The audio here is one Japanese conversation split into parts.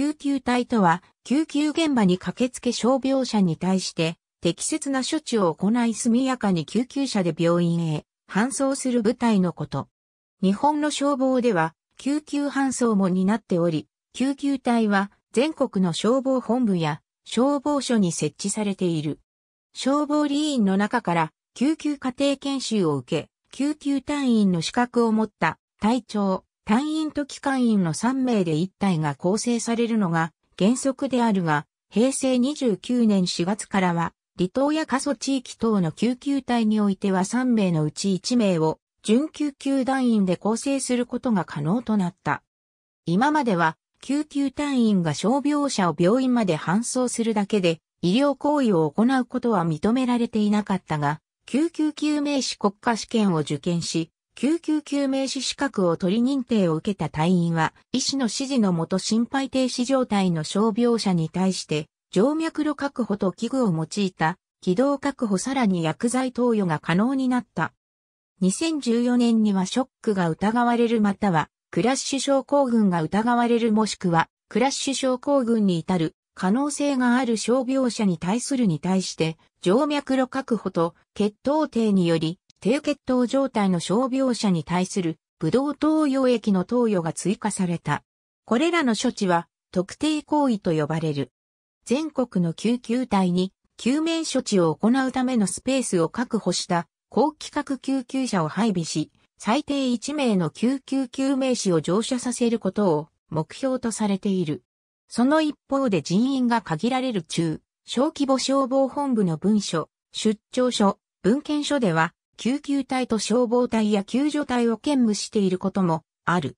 救急隊とは、救急現場に駆けつけ傷病者に対して、適切な処置を行い速やかに救急車で病院へ搬送する部隊のこと。日本の消防では、救急搬送も担っており、救急隊は全国の消防本部や消防署に設置されている。消防理員の中から救急家庭研修を受け、救急隊員の資格を持った隊長、単員と機関員の3名で1体が構成されるのが原則であるが、平成29年4月からは、離島や過疎地域等の救急隊においては3名のうち1名を準救急団員で構成することが可能となった。今までは、救急隊員が傷病者を病院まで搬送するだけで、医療行為を行うことは認められていなかったが、救急救命士国家試験を受験し、救急救命士資格を取り認定を受けた隊員は、医師の指示のもと心肺停止状態の傷病者に対して、静脈炉確保と器具を用いた、気道確保さらに薬剤投与が可能になった。2014年にはショックが疑われるまたは、クラッシュ症候群が疑われるもしくは、クラッシュ症候群に至る可能性がある傷病者に対するに対して、静脈炉確保と血糖低により低血糖状態の傷病者に対するブドウ投与液の投与が追加された。これらの処置は特定行為と呼ばれる。全国の救急隊に救命処置を行うためのスペースを確保した高規格救急車を配備し、最低1名の救急救命士を乗車させることを目標とされている。その一方で人員が限られる中、小規模消防本部の文書、出張書、文献書では、救急隊と消防隊や救助隊を兼務していることもある。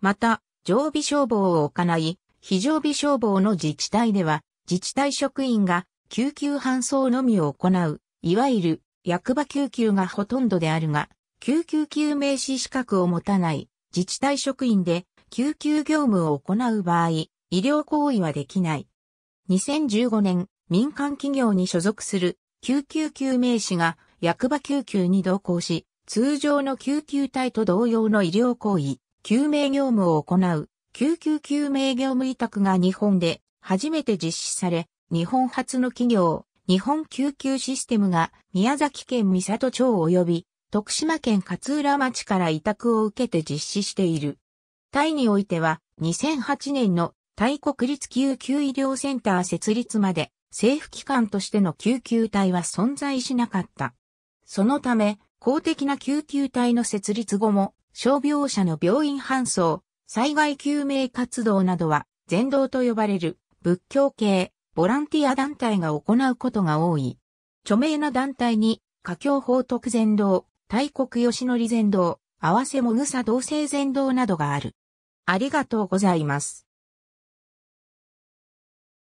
また、常備消防を行い、非常備消防の自治体では、自治体職員が救急搬送のみを行う、いわゆる役場救急がほとんどであるが、救急救命士資格を持たない自治体職員で救急業務を行う場合、医療行為はできない。2015年、民間企業に所属する救急救命士が役場救急に同行し、通常の救急隊と同様の医療行為、救命業務を行う、救急救命業務委託が日本で初めて実施され、日本初の企業、日本救急システムが宮崎県三里町及び徳島県勝浦町から委託を受けて実施している。タイにおいては2008年のタイ国立救急医療センター設立まで政府機関としての救急隊は存在しなかった。そのため、公的な救急隊の設立後も、傷病者の病院搬送、災害救命活動などは、全道と呼ばれる仏教系ボランティア団体が行うことが多い。著名な団体に、華僑法徳全道、大国吉則全道、合わせもぐさ同性全道などがある。ありがとうございます。